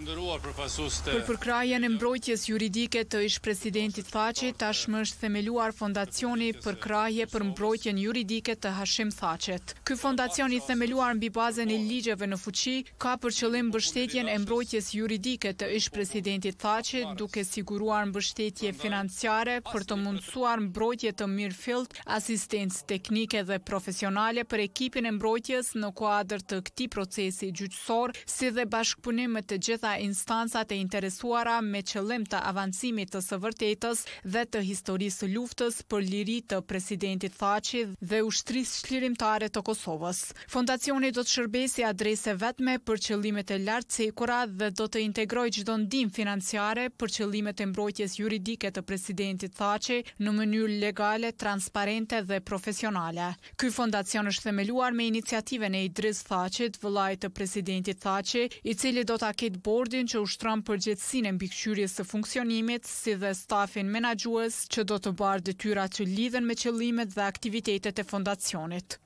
Për përkrajën e mbrojtjes juridike të ish presidentit Thaci, tashmë është themeluar fondacioni për kraje për mbrojtjen juridike të Hashim Thacet. Ky fondacioni themeluar mbi bazen e ligjeve në fuqi, ka për qëllim bështetjen e mbrojtjes juridike të ish presidentit Thaci, duke siguruar mbështetje financiare për të mundësuar mbrojtje të mirë asistencë teknike dhe profesionale për ekipin e mbrojtjes në kuadrë të këti procesi gjyqësor, si dhe bashkëpunimet të gjitha gjitha instancat e interesuara me qëllim të avancimit të së vërtetës dhe të historisë luftës për liri të presidentit Thaci dhe ushtrisë shlirimtare të Kosovës. Fondacioni do të shërbesi adrese vetme për qëllimet e lartë cekura dhe do të integroj gjithdo ndim financiare për qëllimet e mbrojtjes juridike të presidentit Thaci në mënyrë legale, transparente dhe profesionale. Ky fondacion është themeluar me iniciative e Idris Thaci, të vëllajt të presidentit Thaci, i cili do të aket bërë bordin që ushtron përgjithsinë e mbikëqyrjes së funksionimit, si dhe stafin menaxhues që do të bartë detyrat që lidhen me qëllimet dhe aktivitetet e fondacionit.